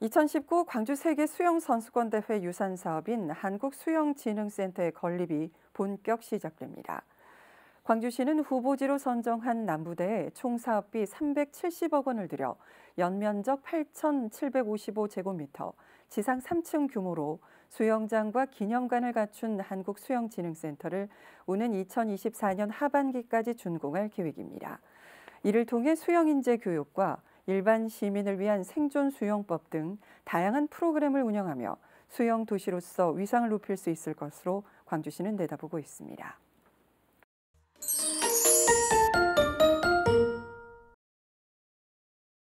2019 광주 세계 수영 선수권 대회 유산 사업인 한국 수영진흥센터의 건립이 본격 시작됩니다. 광주시는 후보지로 선정한 남부대에 총 사업비 370억 원을 들여 연면적 8,755제곱미터, 지상 3층 규모로 수영장과 기념관을 갖춘 한국수영진흥센터를 오는 2024년 하반기까지 준공할 계획입니다. 이를 통해 수영인재 교육과 일반 시민을 위한 생존 수영법 등 다양한 프로그램을 운영하며 수영 도시로서 위상을 높일 수 있을 것으로 광주시는 내다보고 있습니다.